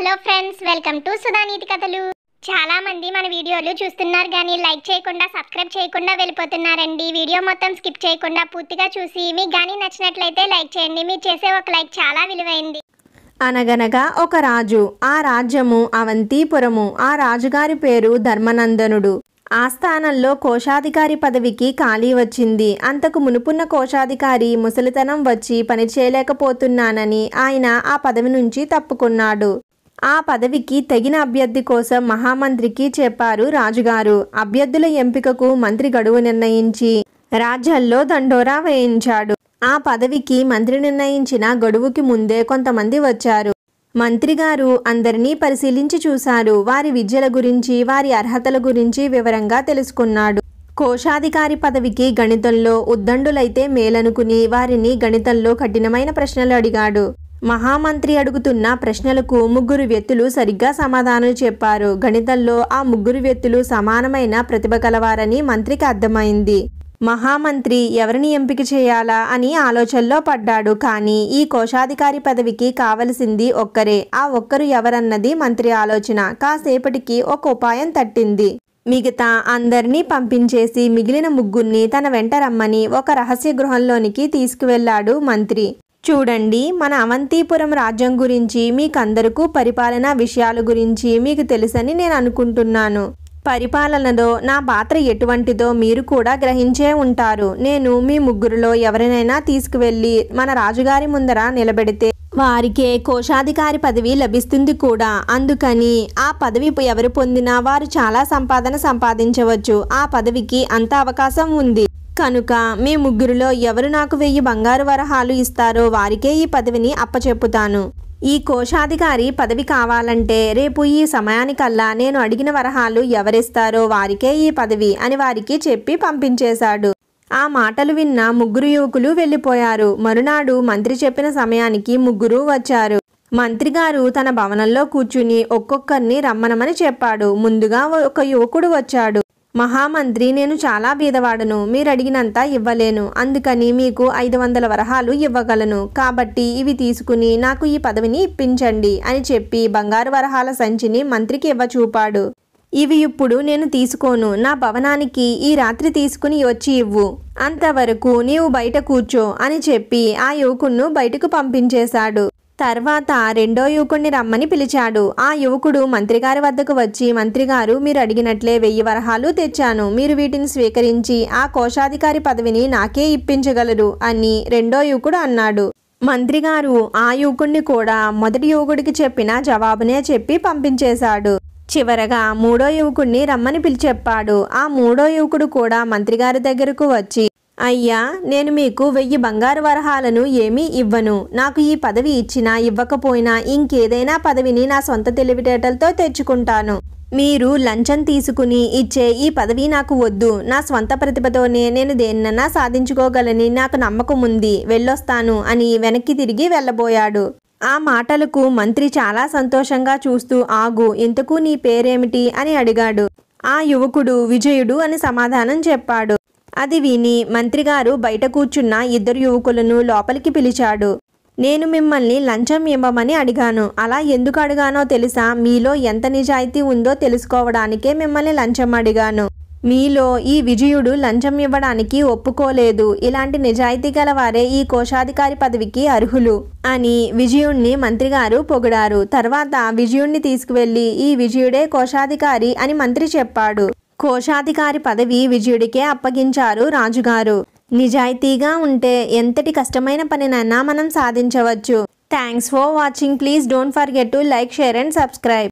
hello friends welcome to Sudhaneeti కథలు చాలా మంది మన వీడియోలు చూస్తున్నారు కానీ లైక్ చేయకుండా సబ్స్క్రైబ్ చేయకుండా వెళ్ళిపోతున్నారండి వీడియో మొత్తం స్కిప్ చేయకుండా పూర్తిగా చూసి మీకు కానీ నచ్చినట్లయితే లైక్ చేయండి మీరు చేసే ఒక లైక్ చాలా విలువైంది అనగనగా ఒక రాజు ఆ రాజ్యము అవంతిపురము ఆ రాజుగారి పేరు ధర్మనందనుడు ఆ స్థానంలో కోశాధికారి పదవికి ఖాళీ వచ్చింది అంతకు మునుపున్న కోశాధికారి ముసలితనం వచ్చి పని చేయలేకపోతున్నానని ఆయన ఆ పదవి నుంచి తప్పుకున్నాడు ఆ పదవికి తగిన అభ్యర్థి కోసం మహామంత్రికి చెప్పారు రాజుగారు అభ్యర్థుల ఎంపికకు మంత్రి గడువు నిర్ణయించి రాజ్యాల్లో దండోరా వేయించాడు ఆ పదవికి మంత్రి నిర్ణయించిన గడువుకి ముందే కొంతమంది వచ్చారు మంత్రిగారు అందరినీ పరిశీలించి చూశారు వారి విద్యల గురించి వారి అర్హతల గురించి వివరంగా తెలుసుకున్నాడు కోశాధికారి పదవికి గణితంలో ఉద్దండులైతే మేలనుకుని వారిని గణితంలో కఠినమైన ప్రశ్నలు అడిగాడు మహామంత్రి అడుగుతున్న ప్రశ్నలకు ముగ్గురు వ్యక్తులు సరిగ్గా సమాధానాలు చెప్పారు గణితంలో ఆ ముగ్గురు వ్యక్తులు సమానమైన ప్రతిభ కలవారని మంత్రికి అర్థమైంది మహామంత్రి ఎవరిని ఎంపిక చేయాలా అని ఆలోచనలో పడ్డాడు కానీ ఈ కోశాధికారి పదవికి కావలసింది ఒక్కరే ఆ ఒక్కరు ఎవరన్నది మంత్రి ఆలోచన కాసేపటికి ఒక ఉపాయం తట్టింది మిగతా అందరినీ పంపించేసి మిగిలిన ముగ్గురిని తన వెంట రమ్మని ఒక రహస్య గృహంలోనికి తీసుకువెళ్లాడు మంత్రి చూడండి మన అవంతిపురం రాజ్యం గురించి మీకు అందరికీ పరిపాలన విషయాల గురించి మీకు తెలుసని నేను అనుకుంటున్నాను పరిపాలనలో నా పాత్ర ఎటువంటిదో మీరు కూడా గ్రహించే ఉంటారు నేను మీ ముగ్గురులో ఎవరినైనా తీసుకువెళ్ళి మన రాజుగారి ముందర నిలబెడితే వారికే కోశాధికారి పదవి లభిస్తుంది కూడా అందుకని ఆ పదవి ఎవరు పొందినా వారు చాలా సంపాదన సంపాదించవచ్చు ఆ పదవికి అంత అవకాశం ఉంది కనుక మీ ముగ్గురిలో ఎవరు నాకు వెయ్యి బంగారు వరహాలు ఇస్తారో వారికే ఈ పదవిని అప్పచెప్పుతాను ఈ కోశాధికారి పదవి కావాలంటే రేపు ఈ సమయానికల్లా నేను అడిగిన వరహాలు ఎవరిస్తారో వారికే ఈ పదవి అని వారికి చెప్పి పంపించేశాడు ఆ మాటలు విన్న ముగ్గురు యువకులు వెళ్ళిపోయారు మరునాడు మంత్రి చెప్పిన సమయానికి ముగ్గురు వచ్చారు మంత్రి గారు తన భవనంలో కూర్చుని ఒక్కొక్కరిని రమ్మనమని చెప్పాడు ముందుగా ఒక యువకుడు వచ్చాడు మహామంత్రి నేను చాలా బీదవాడను మీరు అడిగినంత ఇవ్వలేను అందుకని మీకు ఐదు వందల వరహాలు ఇవ్వగలను కాబట్టి ఇవి తీసుకుని నాకు ఈ పదవిని ఇప్పించండి అని చెప్పి బంగారు వరహాల సంచిని మంత్రికి ఇవ్వచూపాడు ఇవి ఇప్పుడు నేను తీసుకోను నా భవనానికి ఈ రాత్రి తీసుకుని వచ్చి ఇవ్వు అంతవరకు నీవు బయట కూర్చో అని చెప్పి ఆ యువకుణ్ణు బయటకు పంపించేశాడు తర్వాత రెండో యువకుడిని రమ్మని పిలిచాడు ఆ యువకుడు మంత్రిగారి వద్దకు వచ్చి మంత్రిగారు మీరు అడిగినట్లే వెయ్యి వరహాలు తెచ్చాను మీరు వీటిని స్వీకరించి ఆ కోశాధికారి పదవిని నాకే ఇప్పించగలరు అని రెండో యువకుడు అన్నాడు మంత్రిగారు ఆ యువకుడిని కూడా మొదటి యువకుడికి చెప్పిన జవాబునే చెప్పి పంపించేశాడు చివరగా మూడో యువకుడిని రమ్మని పిలిచెప్పాడు ఆ మూడో యువకుడు కూడా మంత్రిగారి దగ్గరకు వచ్చి అయ్యా నేను మీకు వెయ్యి బంగారు వరహాలను ఏమీ ఇవ్వను నాకు ఈ పదవి ఇచ్చినా ఇవ్వకపోయినా ఇంకేదైనా పదవిని నా సొంత తెలివితేటలతో తెచ్చుకుంటాను మీరు లంచం తీసుకుని ఇచ్చే ఈ పదవి నాకు వద్దు నా స్వంత ప్రతిభతోనే నేను దేన్నన్నా సాధించుకోగలని నాకు నమ్మకం ఉంది వెళ్ళొస్తాను అని వెనక్కి తిరిగి వెళ్ళబోయాడు ఆ మాటలకు మంత్రి చాలా సంతోషంగా చూస్తూ ఆగు ఇంతకు నీ పేరేమిటి అని అడిగాడు ఆ యువకుడు విజయుడు అని సమాధానం చెప్పాడు అది విని మంత్రిగారు బయట కూర్చున్న ఇద్దరు యువకులను లోపలికి పిలిచాడు నేను మిమ్మల్ని లంచం ఇవ్వమని అడిగాను అలా ఎందుకు అడిగానో తెలుసా మీలో ఎంత నిజాయితీ ఉందో తెలుసుకోవడానికే మిమ్మల్ని లంచం అడిగాను మీలో ఈ విజయుడు లంచం ఇవ్వడానికి ఒప్పుకోలేదు ఇలాంటి నిజాయితీ గల వారే ఈ కోశాధికారి పదవికి అర్హులు అని విజయుణ్ణి మంత్రిగారు పొగిడారు తర్వాత విజయుణ్ణి తీసుకువెళ్ళి ఈ విజయుడే కోశాధికారి అని మంత్రి చెప్పాడు కోశాధికారి పదవి విజయుడికే అప్పగించారు రాజుగారు నిజాయితీగా ఉంటే ఎంతటి కష్టమైన పనినైనా మనం సాధించవచ్చు thanks for watching please don't forget to like share and subscribe